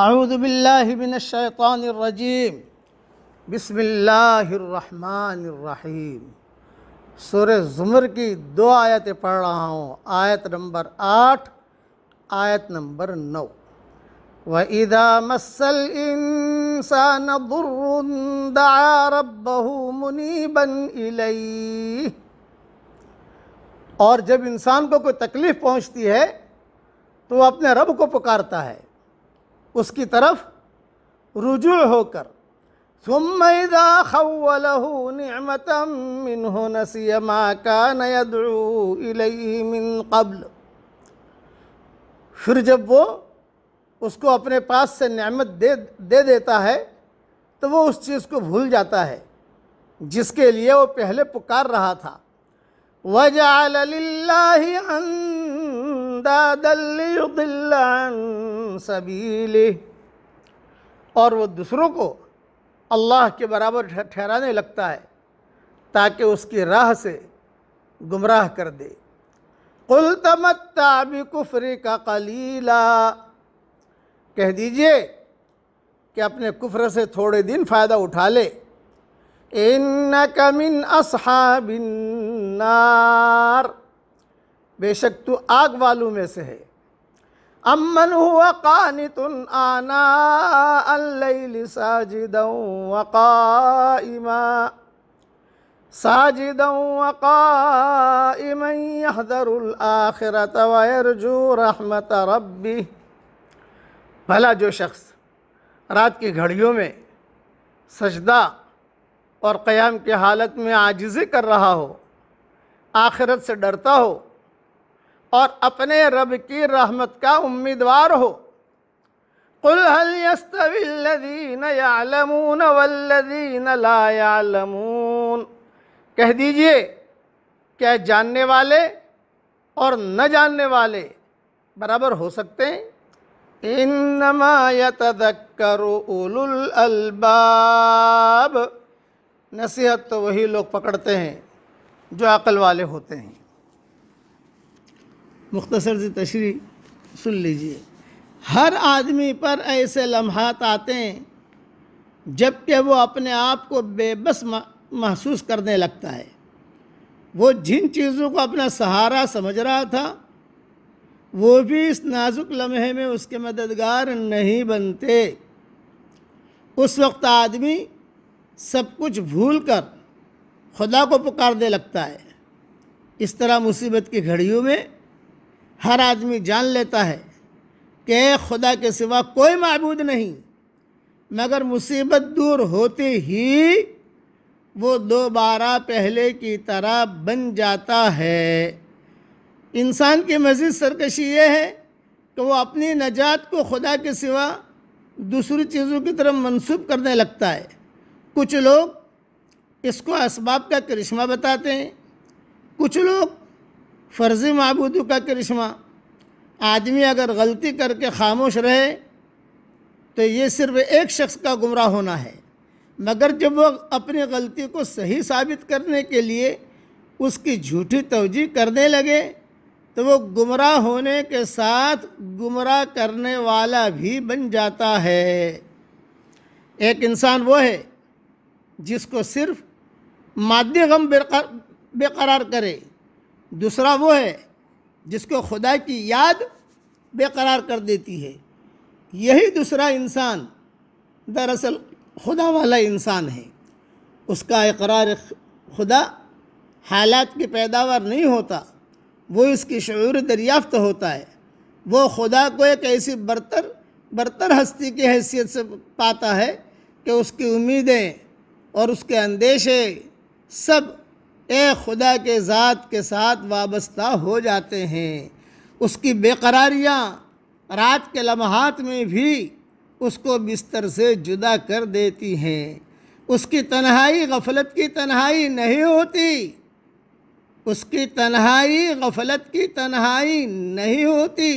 أعوذ بالله من الشيطان الرجيم بسم الله الرحمن الرحيم सुर ज़ुमर की दो आयतें पढ़ रहा हूँ आयत नंबर आठ आयत नंबर नौ व इदा मसल इंसान रबहू मुनीबन इलई और जब इंसान को कोई तकलीफ़ पहुँचती है तो अपने रब को पुकारता है उसकी तरफ रुजू होकर कबल फिर जब वो उसको अपने पास से नमत दे दे देता है तो वो उस चीज़ को भूल जाता है जिसके लिए वो पहले पुकार रहा था वजाल सबीले और वो दूसरों को अल्लाह के बराबर ठहराने लगता है ताकि उसकी राह से गुमराह कर दे कुल तमत्ता भी कुफरी का कलीला कह दीजिए कि अपने कुफर से थोड़े दिन फ़ायदा उठा ले इन कमिन असहाबिनार बेशक तू आग वालों में से है अमन हुआ कान तुन आना आखिर साजिदमादरुलआखरत जो रहमत रब्बी भला जो शख्स रात की घड़ियों में सजदा और क़याम की हालत में आजिज़ी कर रहा हो आखिरत से डरता हो और अपने रब की रहमत का उम्मीदवार हो कुल हलस्तवीन यालमून वल्लदीन लायालमून कह दीजिए क्या जानने वाले और न जानने वाले बराबर हो सकते हैं करो उलुल अलबाब नसीहत तो वही लोग पकड़ते हैं जो अकल वाले होते हैं मुख्तसर से तशरी सुन लीजिए हर आदमी पर ऐसे लम्हात आते हैं जबकि वो अपने आप को बेबस महसूस करने लगता है वो जिन चीज़ों को अपना सहारा समझ रहा था वो भी इस नाजुक लम्हे में उसके मददगार नहीं बनते उस वक्त आदमी सब कुछ भूल कर खुदा को पुकारने लगता है इस तरह मुसीबत की घड़ियों में हर आदमी जान लेता है कि खुदा के सिवा कोई मबूद नहीं मगर मुसीबत दूर होते ही वो दोबारा पहले की तरह बन जाता है इंसान की मज़ीद सरकशी ये है कि वो अपनी नजात को खुदा के सिवा दूसरी चीज़ों की तरफ मनसूब करने लगता है कुछ लोग इसको इसबाब का करिश्मा बताते हैं कुछ लोग फर्जी मबूदों का करिश्मा आदमी अगर गलती करके खामोश रहे तो ये सिर्फ एक शख्स का गुमराह होना है मगर जब वो अपनी गलती को सही साबित करने के लिए उसकी झूठी तोजी करने लगे तो वो गुमराह होने के साथ गुमराह करने वाला भी बन जाता है एक इंसान वो है जिसको सिर्फ मादी गम बेकरार करे दूसरा वो है जिसको खुदा की याद बेकरार कर देती है यही दूसरा इंसान दरअसल खुदा वाला इंसान है उसका इकरार खुदा हालात की पैदावार नहीं होता वो इसकी शूर दरियाफ्त होता है वो खुदा को एक ऐसी बरतर बरतर हस्ती की हैसियत से पाता है कि उसकी उम्मीदें और उसके अंदेशे सब एक खुदा के ज़ात के साथ वाबस्ता हो जाते हैं उसकी बेकरारियाँ रात के लम्हात में भी उसको बिस्तर से जुदा कर देती हैं उसकी तन्हाई गफलत की तन्हाई नहीं होती उसकी तन्हाई गफलत की तन्हाई नहीं होती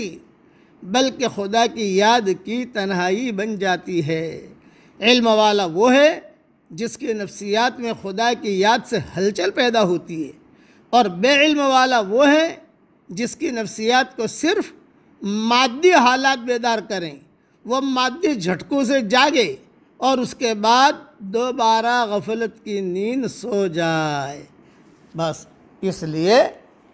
बल्कि खुदा की याद की तन्हाई बन जाती है इल्म वाला वो है जिसके नफसियात में खुदा की याद से हलचल पैदा होती है और बेइल्म वाला वो है जिसकी नफ्सियात को सिर्फ मादी हालात बेदार करें वह मादी झटकों से जागे और उसके बाद दोबारा गफलत की नींद सो जाए बस इसलिए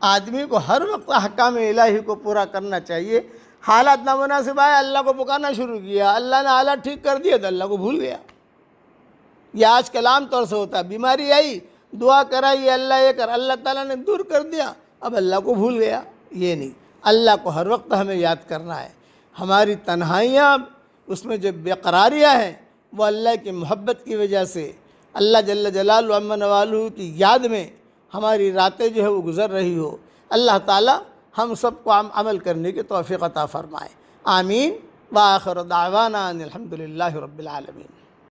आदमी को हर वक्त हकाम इलाही को पूरा करना चाहिए हालात नामनासिब आए अल्लाह को पुकारना शुरू किया अल्लाह ने हालात ठीक कर दिया तो अल्लाह को भूल गया यह आज कलाम तौर से होता है बीमारी आई दुआ कराई अल्लाह ये कर अल्लाह ताला ने दूर कर दिया अब अल्लाह को भूल गया ये नहीं अल्लाह को हर वक्त हमें याद करना है हमारी तन्हाइयाँ उसमें जो बेकरारियाँ हैं वो अल्लाह की मोहब्बत की वजह से अल्लाह जल जलाल अमन वालू की याद में हमारी रातें जो है वो गुज़र रही हो अल्लाह ताला हम सबको अमल करने के तोफ़ी अता फ़रमाए आमीन बाखर दावाना अलहमदिल्ला रबालमीन